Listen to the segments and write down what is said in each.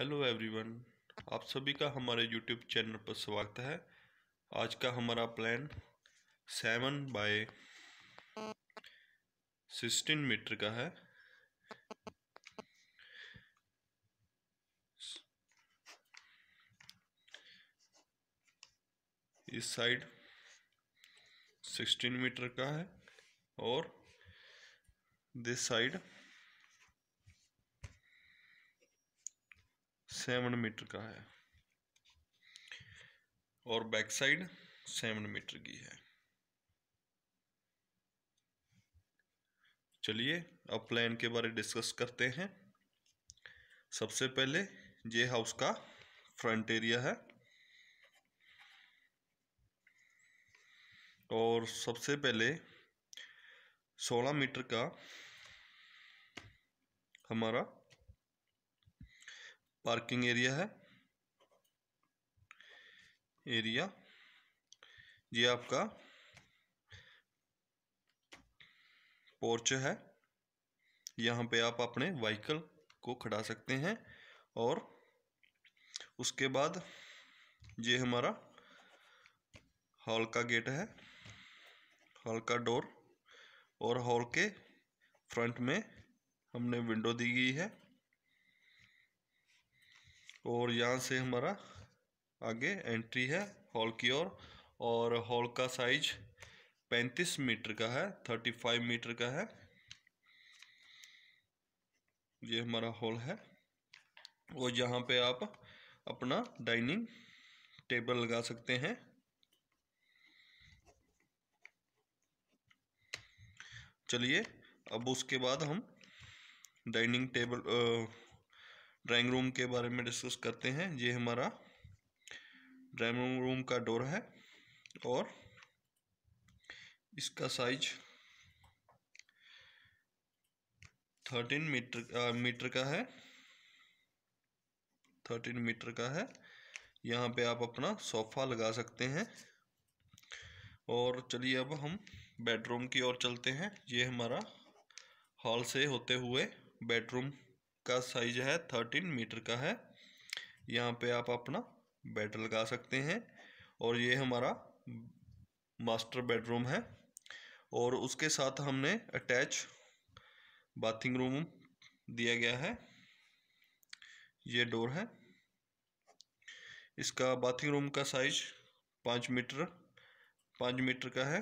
hello everyone आप सभी का हमारे यूट्यूब चैनल पर स्वागत है आज का हमारा plan seven by sixteen metre का है इस साइड सिक्सटीन मीटर का है और दिस साइड सेवन मीटर का है और बैक साइड सेवन मीटर की है चलिए अब प्लान के बारे डिस्कस करते हैं सबसे पहले ये हाउस का फ्रंट एरिया है और सबसे पहले 16 मीटर का हमारा पार्किंग एरिया है एरिया ये आपका पोर्च है यहाँ पे आप अपने व्हीकल को खड़ा सकते हैं और उसके बाद ये हमारा हॉल का गेट है हॉल का डोर और हॉल के फ्रंट में हमने विंडो दी गई है और यहाँ से हमारा आगे एंट्री है हॉल की ओर और हॉल का साइज पैंतीस मीटर का है थर्टी फाइव मीटर का है ये हमारा हॉल है और यहाँ पे आप अपना डाइनिंग टेबल लगा सकते हैं चलिए अब उसके बाद हम डाइनिंग टेबल आ, ड्राइंग रूम के बारे में डिस्कस करते हैं ये हमारा ड्राइंग रूम का डोर है और इसका साइज थर्टीन मीटर आ, मीटर का है थर्टीन मीटर का है यहाँ पे आप अपना सोफ़ा लगा सकते हैं और चलिए अब हम बेडरूम की ओर चलते हैं ये हमारा हॉल से होते हुए बेडरूम का साइज है थर्टीन मीटर का है यहाँ पे आप अपना बेड लगा सकते हैं और ये हमारा मास्टर बेडरूम है और उसके साथ हमने अटैच बाथिंग रूम दिया गया है ये डोर है इसका बाथिंग रूम का साइज पाँच मीटर पाँच मीटर का है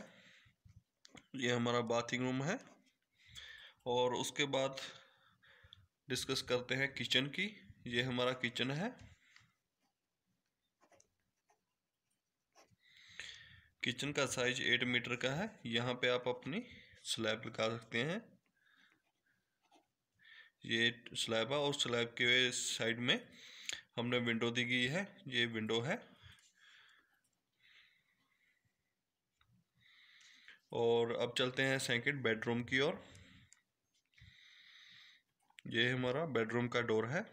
ये हमारा बाथिंग रूम है और उसके बाद डिस्कस करते हैं किचन की ये हमारा किचन है किचन का साइज एट मीटर का है यहाँ पे आप अपनी स्लैब लगा सकते हैं ये स्लैब है और स्लैब के साइड में हमने विंडो दी गई है ये विंडो है और अब चलते हैं सेकंड बेडरूम की ओर ये हमारा बेडरूम का डोर है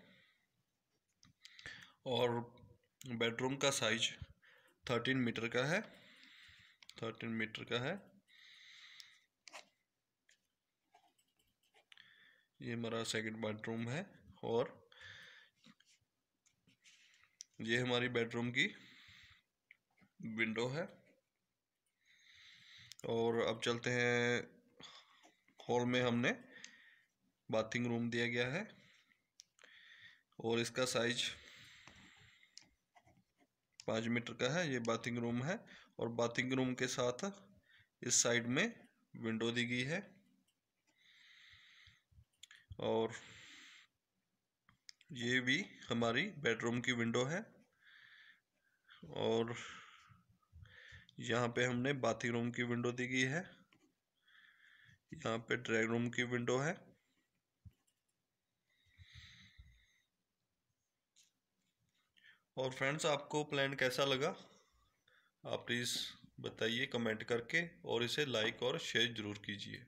और बेडरूम का साइज थर्टीन मीटर का है थर्टीन मीटर का है ये हमारा सेकंड बेडरूम है और ये हमारी बेडरूम की विंडो है और अब चलते हैं हॉल में हमने बाथिंग रूम दिया गया है और इसका साइज पाँच मीटर का है ये बाथिंग रूम है और बाथिंग रूम के साथ इस साइड में विंडो दी गई है और ये भी हमारी बेडरूम की विंडो है और यहाँ पे हमने बाथिंग रूम की विंडो दी गई है यहाँ पे ड्राइंग रूम की विंडो है और फ्रेंड्स आपको प्लान कैसा लगा आप प्लीज़ बताइए कमेंट करके और इसे लाइक और शेयर ज़रूर कीजिए